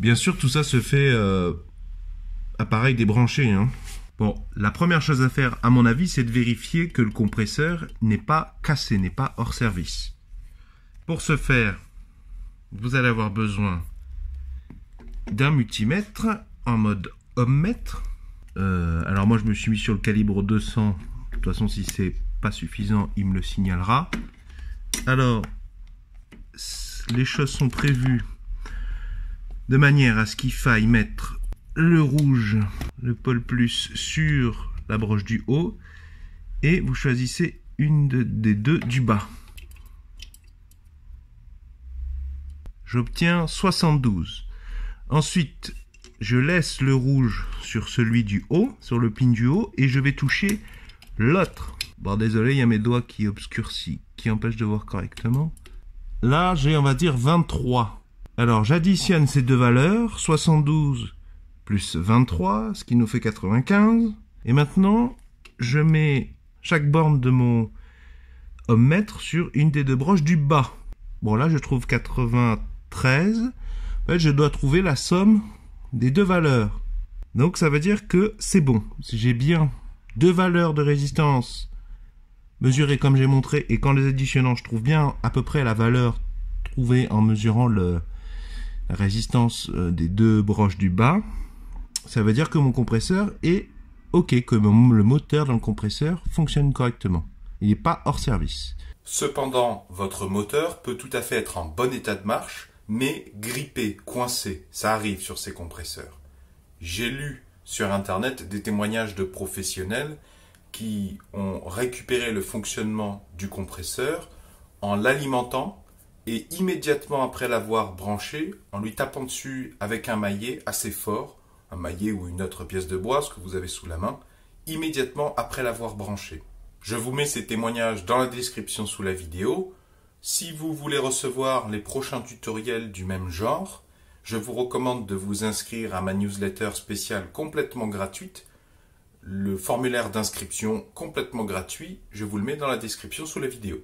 Bien sûr, tout ça se fait à euh, pareil débranché. Hein. Bon, la première chose à faire, à mon avis, c'est de vérifier que le compresseur n'est pas cassé, n'est pas hors service. Pour ce faire, vous allez avoir besoin d'un multimètre en mode ohmmètre. Euh, alors moi, je me suis mis sur le calibre 200. De toute façon, si c'est pas suffisant, il me le signalera. Alors, les choses sont prévues de manière à ce qu'il faille mettre le rouge, le pôle plus, sur la broche du haut, et vous choisissez une des deux du bas. J'obtiens 72. Ensuite, je laisse le rouge sur celui du haut, sur le pin du haut, et je vais toucher l'autre. Bon, désolé, il y a mes doigts qui obscurcissent, qui empêchent de voir correctement. Là, j'ai, on va dire, 23. Alors j'additionne ces deux valeurs, 72 plus 23, ce qui nous fait 95. Et maintenant, je mets chaque borne de mon ohmmètre sur une des deux broches du bas. Bon là, je trouve 93. je dois trouver la somme des deux valeurs. Donc ça veut dire que c'est bon. Si j'ai bien deux valeurs de résistance mesurées comme j'ai montré et qu'en les additionnant, je trouve bien à peu près la valeur trouvée en mesurant le, résistance euh, des deux broches du bas, ça veut dire que mon compresseur est OK, que le moteur dans le compresseur fonctionne correctement. Il n'est pas hors service. Cependant, votre moteur peut tout à fait être en bon état de marche, mais grippé, coincé, ça arrive sur ces compresseurs. J'ai lu sur Internet des témoignages de professionnels qui ont récupéré le fonctionnement du compresseur en l'alimentant et immédiatement après l'avoir branché, en lui tapant dessus avec un maillet assez fort, un maillet ou une autre pièce de bois, ce que vous avez sous la main, immédiatement après l'avoir branché. Je vous mets ces témoignages dans la description sous la vidéo. Si vous voulez recevoir les prochains tutoriels du même genre, je vous recommande de vous inscrire à ma newsletter spéciale complètement gratuite. Le formulaire d'inscription complètement gratuit, je vous le mets dans la description sous la vidéo.